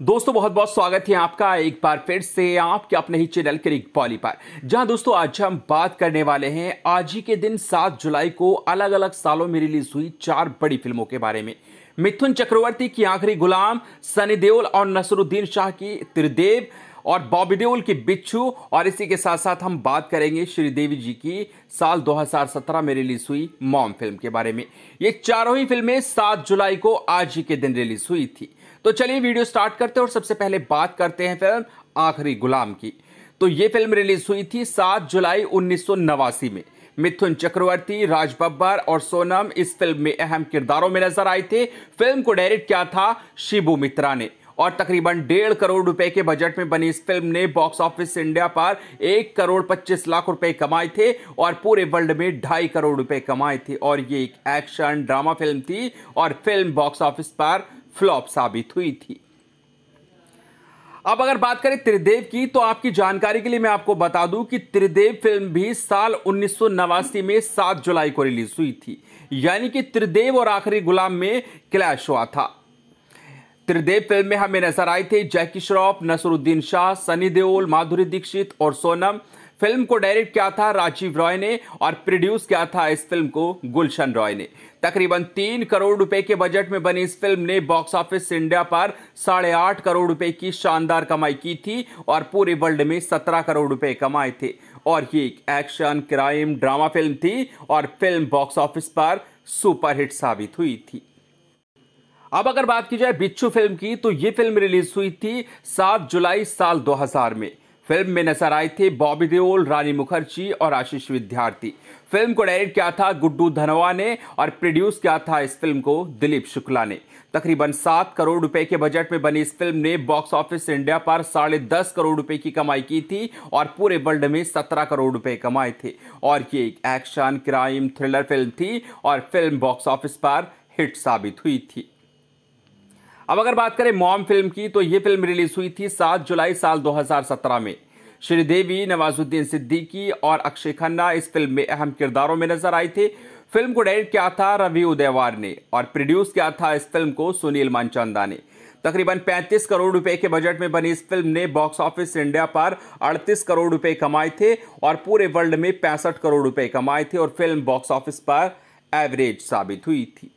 दोस्तों बहुत बहुत स्वागत है आपका एक बार फिर से आपके अपने ही चैनल क्रिक पॉली पर जहां दोस्तों आज हम बात करने वाले हैं आज ही के दिन 7 जुलाई को अलग अलग सालों में रिलीज हुई चार बड़ी फिल्मों के बारे में मिथुन चक्रवर्ती की आखिरी गुलाम सनी देओल और नसरुद्दीन शाह की त्रिदेव और बॉबी देओल की बिच्छू और इसी के साथ साथ हम बात करेंगे श्रीदेवी जी की साल 2017 में रिलीज हुई मॉम फिल्म के बारे में ये चारों ही फिल्में 7 जुलाई को आज ही के दिन रिलीज हुई थी तो चलिए वीडियो स्टार्ट करते हैं और सबसे पहले बात करते हैं फिल्म आखिरी गुलाम की तो ये फिल्म रिलीज हुई थी सात जुलाई उन्नीस में मिथुन चक्रवर्ती राज बब्बर और सोनम इस फिल्म में अहम किरदारों में नजर आए थे फिल्म को डायरेक्ट किया था शिबू मित्रा ने और तकरीबन डेढ़ करोड़ रुपए के बजट में बनी इस फिल्म ने बॉक्स ऑफिस इंडिया पर एक करोड़ पच्चीस लाख रुपए कमाए थे और पूरे वर्ल्ड में ढाई करोड़ रुपए कमाए थे और ये एक एक्शन ड्रामा फिल्म थी और फिल्म बॉक्स ऑफिस पर फ्लॉप साबित हुई थी अब अगर बात करें त्रिदेव की तो आपकी जानकारी के लिए मैं आपको बता दूं कि त्रिदेव फिल्म भी साल उन्नीस में 7 जुलाई को रिलीज हुई थी यानी कि त्रिदेव और आखिरी गुलाम में क्लैश हुआ था त्रिदेव फिल्म में हमें नजर आए थे जैकी श्रॉफ नसरुद्दीन शाह सनी देओल माधुरी दीक्षित और सोनम फिल्म को डायरेक्ट किया था राजीव रॉय ने और प्रोड्यूस किया था इस फिल्म को गुलशन रॉय ने तकरीबन तीन करोड़ रुपए के बजट में बनी इस फिल्म ने बॉक्स ऑफिस इंडिया पर साढ़े आठ करोड़ रुपए की शानदार कमाई की थी और पूरे वर्ल्ड में सत्रह करोड़ रुपए कमाए थे और ये एक एक्शन क्राइम ड्रामा फिल्म थी और फिल्म बॉक्स ऑफिस पर सुपरहिट साबित हुई थी अब अगर बात की जाए बिच्छू फिल्म की तो ये फिल्म रिलीज हुई थी 7 जुलाई साल 2000 में फिल्म में नजर आए थे बॉबी देओल रानी मुखर्जी और आशीष विद्यार्थी फिल्म को डायरेक्ट किया था गुड्डू धनवा ने और प्रोड्यूस किया था इस फिल्म को दिलीप शुक्ला ने तकरीबन सात करोड़ रुपए के बजट में बनी इस फिल्म ने बॉक्स ऑफिस इंडिया पर साढ़े दस करोड़ रुपए की कमाई की थी और पूरे वर्ल्ड में सत्रह करोड़ रुपए कमाए थे और ये एक एक्शन क्राइम थ्रिलर फिल्म थी और फिल्म बॉक्स ऑफिस पर हिट साबित हुई थी अब अगर बात करें मॉम फिल्म की तो यह फिल्म रिलीज हुई थी 7 जुलाई साल 2017 में श्रीदेवी नवाजुद्दीन सिद्दीकी और अक्षय खन्ना इस फिल्म में अहम किरदारों में नजर आए थे फिल्म को डायरेक्ट किया था रवि उदयवार ने और प्रोड्यूस किया था इस फिल्म को सुनील मानचंदा ने तकरीबन 35 करोड़ रुपए के बजट में बनी इस फिल्म ने बॉक्स ऑफिस इंडिया पर 38 करोड़ रुपए कमाए थे और पूरे वर्ल्ड में पैंसठ करोड़ रुपए कमाए थे और फिल्म बॉक्स ऑफिस पर एवरेज साबित हुई थी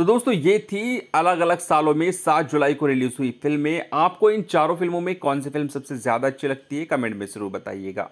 तो दोस्तों ये थी अलग अलग सालों में सात जुलाई को रिलीज हुई फिल्में आपको इन चारों फिल्मों में कौन सी फिल्म सबसे ज़्यादा अच्छी लगती है कमेंट में ज़रूर बताइएगा